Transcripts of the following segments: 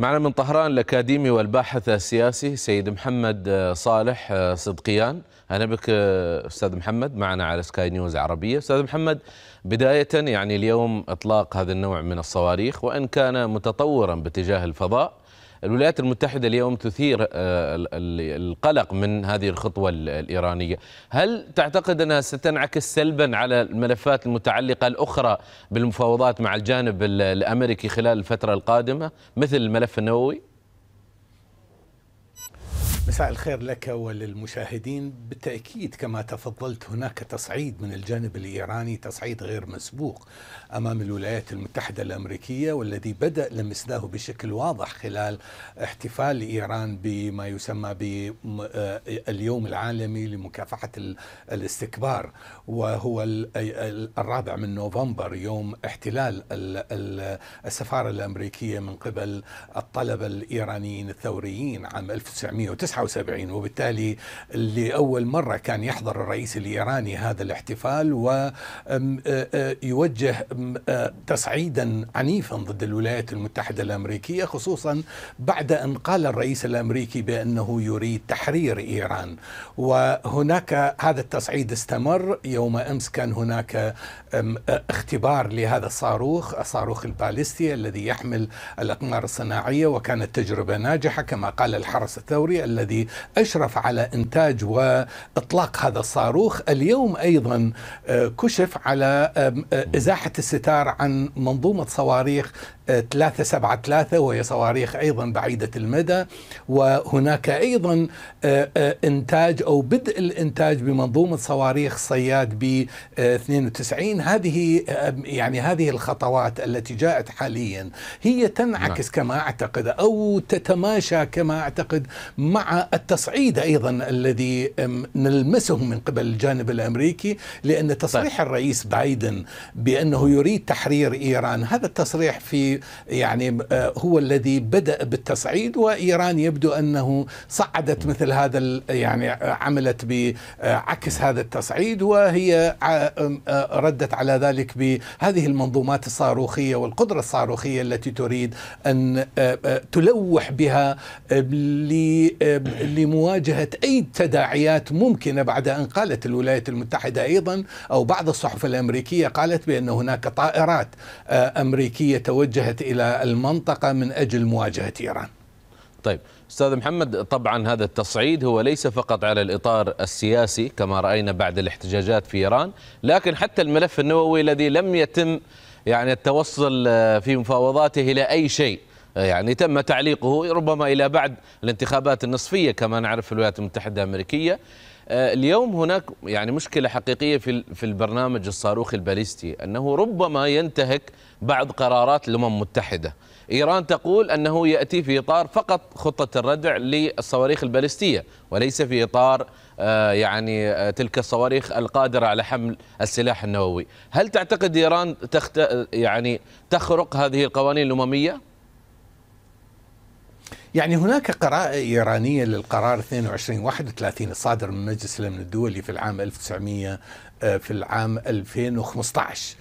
معنا من طهران الأكاديمي والباحث السياسي سيد محمد آه، صالح آه، صدقيان أنا بك آه، أستاذ محمد معنا على سكاي نيوز عربية أستاذ محمد بداية يعني اليوم إطلاق هذا النوع من الصواريخ وإن كان متطورا باتجاه الفضاء الولايات المتحدة اليوم تثير آه، القلق من هذه الخطوة الإيرانية هل تعتقد أنها ستنعكس سلبا على الملفات المتعلقة الأخرى بالمفاوضات مع الجانب الأمريكي خلال الفترة القادمة مثل الملف النووي؟ مساء الخير لك وللمشاهدين بالتأكيد كما تفضلت هناك تصعيد من الجانب الإيراني تصعيد غير مسبوق أمام الولايات المتحدة الأمريكية والذي بدأ لمسناه بشكل واضح خلال احتفال إيران بما يسمى باليوم آه، العالمي لمكافحة الاستكبار وهو الرابع من نوفمبر يوم احتلال السفارة الأمريكية من قبل الطلبة الإيرانيين الثوريين عام 1909 79 وبالتالي لأول مرة كان يحضر الرئيس الإيراني هذا الاحتفال ويوجه تصعيدا عنيفا ضد الولايات المتحدة الأمريكية خصوصا بعد أن قال الرئيس الأمريكي بأنه يريد تحرير إيران وهناك هذا التصعيد استمر يوم أمس كان هناك اختبار لهذا الصاروخ الصاروخ البالستي الذي يحمل الأقمار الصناعية وكانت تجربة ناجحة كما قال الحرس الثوري الذي أشرف على إنتاج وإطلاق هذا الصاروخ اليوم أيضا آه، كشف على آه، إزاحة الستار عن منظومة صواريخ 373 وهي صواريخ أيضا بعيدة المدى وهناك أيضا آه، آه، إنتاج أو بدء الإنتاج بمنظومة صواريخ صياد ب 92 آه، هذه يعني هذه الخطوات التي جاءت حاليا هي تنعكس نعم. كما أعتقد أو تتماشى كما أعتقد مع التصعيد أيضا الذي نلمسه من قبل الجانب الأمريكي لأن تصريح الرئيس بايدن بأنه يريد تحرير إيران هذا التصريح في يعني آه، هو الذي بدأ بالتصعيد وإيران يبدو أنه صعدت مثل هذا يعني عملت بعكس هذا التصعيد وهي آه، آه، ردت على ذلك بهذه المنظومات الصاروخية والقدرة الصاروخية التي تريد أن تلوح بها لمواجهة أي تداعيات ممكنة بعد أن قالت الولايات المتحدة أيضا أو بعض الصحف الأمريكية قالت بأن هناك طائرات أمريكية توجهت اتجهت إلى المنطقة من أجل مواجهة إيران طيب استاذ محمد طبعا هذا التصعيد هو ليس فقط على الاطار السياسي كما راينا بعد الاحتجاجات في ايران لكن حتى الملف النووي الذي لم يتم يعني التوصل في مفاوضاته الى اي شيء يعني تم تعليقه ربما الى بعد الانتخابات النصفيه كما نعرف في الولايات المتحده الامريكيه آه، اليوم هناك يعني مشكلة حقيقية في في البرنامج الصاروخي الباليستي أنه ربما ينتهك بعض قرارات الأمم المتحدة إيران تقول أنه يأتي في إطار فقط خطة الردع للصواريخ الباليستية وليس في إطار آه، يعني آه، تلك الصواريخ القادرة على حمل السلاح النووي هل تعتقد إيران تخت... يعني تخرق هذه القوانين الأممية؟ يعني هناك قراءة إيرانية للقرار 2231 الصادر من مجلس الأمن الدولي في العام 1900 آه، في العام 2015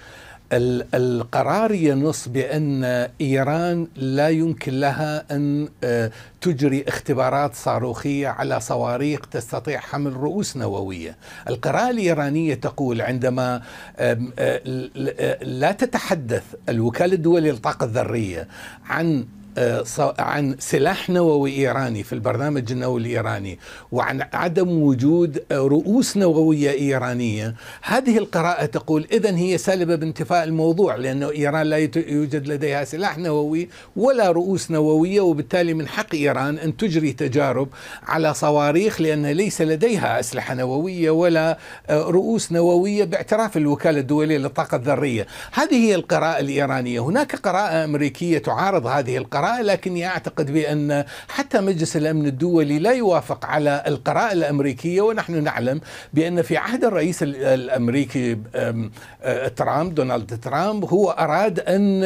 القرار ينص بأن إيران لا يمكن لها أن آه، تجري اختبارات صاروخية على صواريخ تستطيع حمل رؤوس نووية القراءة الإيرانية تقول عندما آه، لا تتحدث الوكالة الدولية للطاقة الذرية عن عن سلاح نووي ايراني في البرنامج النووي الايراني وعن عدم وجود رؤوس نوويه ايرانيه هذه القراءه تقول اذا هي سالبه بانتفاء الموضوع لانه ايران لا يوجد لديها سلاح نووي ولا رؤوس نوويه وبالتالي من حق ايران ان تجري تجارب على صواريخ لان ليس لديها اسلحه نوويه ولا آه، رؤوس نوويه باعتراف الوكاله الدوليه للطاقه الذريه هذه هي القراءه الايرانيه هناك قراءه امريكيه تعارض هذه القراءه لكن يعتقد أعتقد بأن حتى مجلس الأمن الدولي لا يوافق على القراءة الأمريكية ونحن نعلم بأن في عهد الرئيس الأمريكي ترامب دونالد ترامب هو أراد أن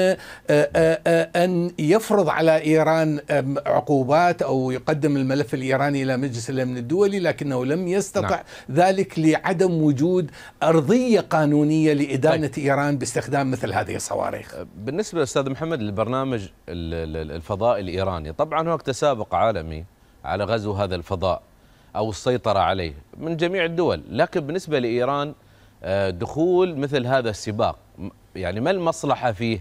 أن يفرض على إيران عقوبات أو يقدم الملف الإيراني إلى مجلس الأمن الدولي لكنه لم يستطع نعم. ذلك لعدم وجود أرضية قانونية لإدانة طيب. إيران باستخدام مثل هذه الصواريخ بالنسبة استاذ محمد للبرنامج الفضاء الإيراني طبعا هناك تسابق عالمي على غزو هذا الفضاء أو السيطرة عليه من جميع الدول لكن بالنسبة لإيران آه، دخول مثل هذا السباق يعني ما المصلحة فيه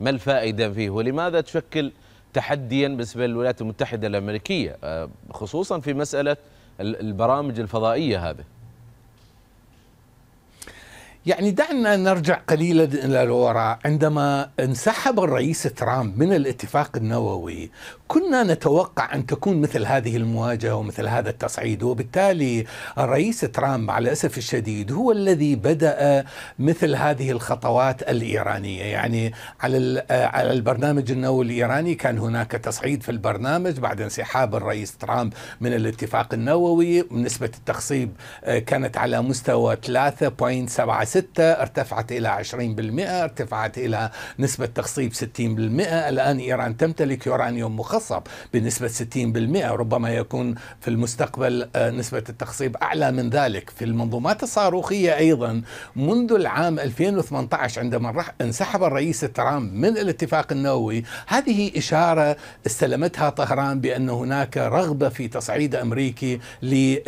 ما الفائدة فيه ولماذا تشكل تحديا بالنسبة للولايات المتحدة الأمريكية آه، خصوصا في مسألة البرامج الفضائية هذه يعني دعنا نرجع قليلا الى الوراء عندما انسحب الرئيس ترامب من الاتفاق النووي كنا نتوقع ان تكون مثل هذه المواجهه ومثل هذا التصعيد وبالتالي الرئيس ترامب على الاسف الشديد هو الذي بدا مثل هذه الخطوات الايرانيه يعني على على البرنامج النووي الايراني كان هناك تصعيد في البرنامج بعد انسحاب الرئيس ترامب من الاتفاق النووي نسبه التخصيب كانت على مستوى 3.7 6 ارتفعت إلى 20% ارتفعت إلى نسبة تخصيب 60% الآن إيران تمتلك يورانيوم مخصب بنسبة 60% ربما يكون في المستقبل آه، نسبة التخصيب أعلى من ذلك في المنظومات الصاروخية أيضا منذ العام 2018 عندما انسحب الرئيس ترامب من الاتفاق النووي هذه إشارة استلمتها طهران بأن هناك رغبة في تصعيد أمريكي آه،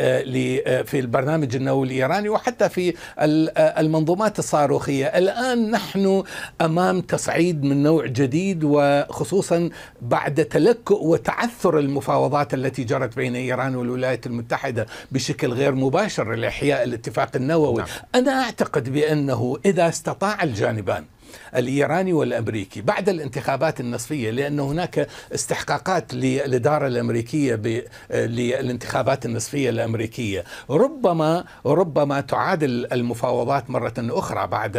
آه، في البرنامج النووي الإيراني وحتى في المنظومة المنظومات الصاروخية الآن نحن أمام تصعيد من نوع جديد وخصوصا بعد تلكؤ وتعثر المفاوضات التي جرت بين إيران والولايات المتحدة بشكل غير مباشر لإحياء الاتفاق النووي نعم. أنا أعتقد بأنه إذا استطاع الجانبان الإيراني والأمريكي بعد الانتخابات النصفية لأن هناك استحقاقات للإدارة الأمريكية للانتخابات النصفية الأمريكية ربما ربما تعادل المفاوضات مرة أخرى بعد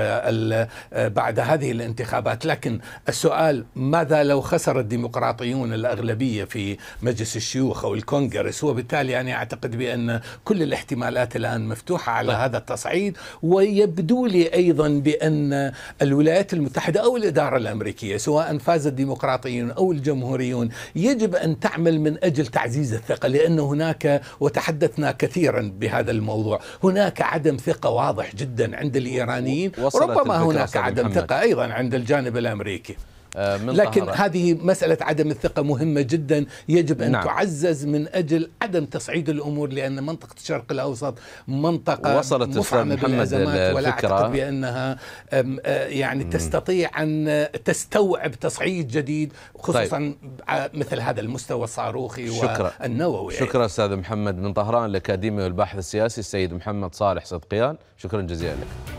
بعد هذه الانتخابات لكن السؤال ماذا لو خسر الديمقراطيون الأغلبية في مجلس الشيوخ أو الكونغرس وبالتالي أنا أعتقد بأن كل الاحتمالات الآن مفتوحة على طيب. هذا التصعيد ويبدو لي أيضا بأن الولايات الولايات المتحدة أو الإدارة الأمريكية سواء فاز الديمقراطيون أو الجمهوريون يجب أن تعمل من أجل تعزيز الثقة لأن هناك وتحدثنا كثيرا بهذا الموضوع هناك عدم ثقة واضح جدا عند الإيرانيين ربما هناك عدم محمد. ثقة أيضا عند الجانب الأمريكي آه، من لكن طهران. هذه مسألة عدم الثقة مهمة جدا يجب أن نعم. تعزز من أجل عدم تصعيد الأمور لأن منطقة الشرق الأوسط منطقة وصلت مفعمة بالأزمات ولا أعتقد بأنها آه، يعني تستطيع أن تستوعب تصعيد جديد خصوصا طيب. مثل هذا المستوى الصاروخي شكرا. والنووي شكرا أستاذ محمد من طهران الأكاديمي والباحث السياسي السيد محمد صالح صدقيان شكرا جزيلا لك